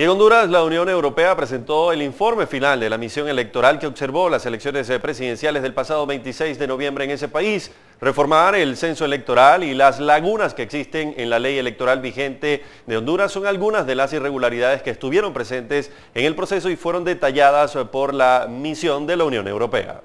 Y en Honduras, la Unión Europea presentó el informe final de la misión electoral que observó las elecciones eh, presidenciales del pasado 26 de noviembre en ese país, reformar el censo electoral y las lagunas que existen en la ley electoral vigente de Honduras son algunas de las irregularidades que estuvieron presentes en el proceso y fueron detalladas eh, por la misión de la Unión Europea.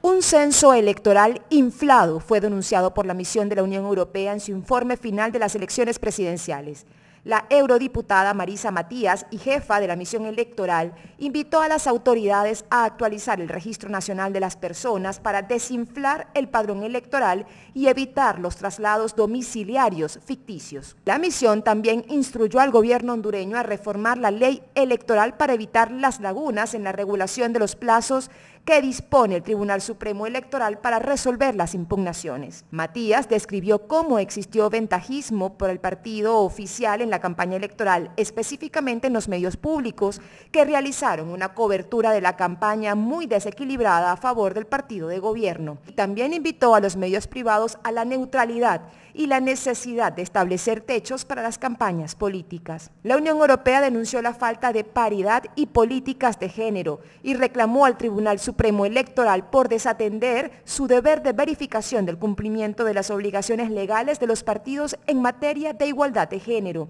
Un censo electoral inflado fue denunciado por la misión de la Unión Europea en su informe final de las elecciones presidenciales. La eurodiputada Marisa Matías y jefa de la misión electoral invitó a las autoridades a actualizar el Registro Nacional de las Personas para desinflar el padrón electoral y evitar los traslados domiciliarios ficticios. La misión también instruyó al gobierno hondureño a reformar la ley electoral para evitar las lagunas en la regulación de los plazos que dispone el Tribunal Supremo Electoral para resolver las impugnaciones. Matías describió cómo existió ventajismo por el partido oficial en la campaña electoral, específicamente en los medios públicos, que realizaron una cobertura de la campaña muy desequilibrada a favor del partido de gobierno. También invitó a los medios privados a la neutralidad y la necesidad de establecer techos para las campañas políticas. La Unión Europea denunció la falta de paridad y políticas de género y reclamó al Tribunal Supremo Electoral por desatender su deber de verificación del cumplimiento de las obligaciones legales de los partidos en materia de igualdad de género.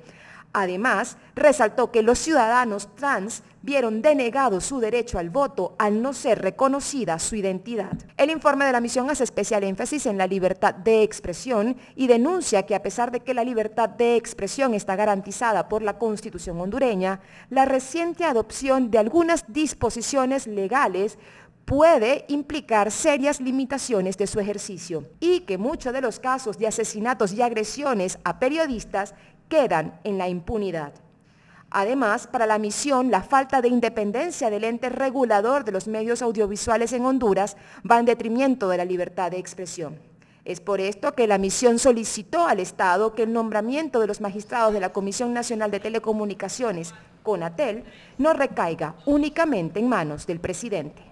Además, resaltó que los ciudadanos trans vieron denegado su derecho al voto al no ser reconocida su identidad. El informe de la misión hace especial énfasis en la libertad de expresión y denuncia que a pesar de que la libertad de expresión está garantizada por la Constitución hondureña, la reciente adopción de algunas disposiciones legales puede implicar serias limitaciones de su ejercicio y que muchos de los casos de asesinatos y agresiones a periodistas quedan en la impunidad. Además, para la misión, la falta de independencia del ente regulador de los medios audiovisuales en Honduras va en detrimento de la libertad de expresión. Es por esto que la misión solicitó al Estado que el nombramiento de los magistrados de la Comisión Nacional de Telecomunicaciones, CONATEL, no recaiga únicamente en manos del presidente.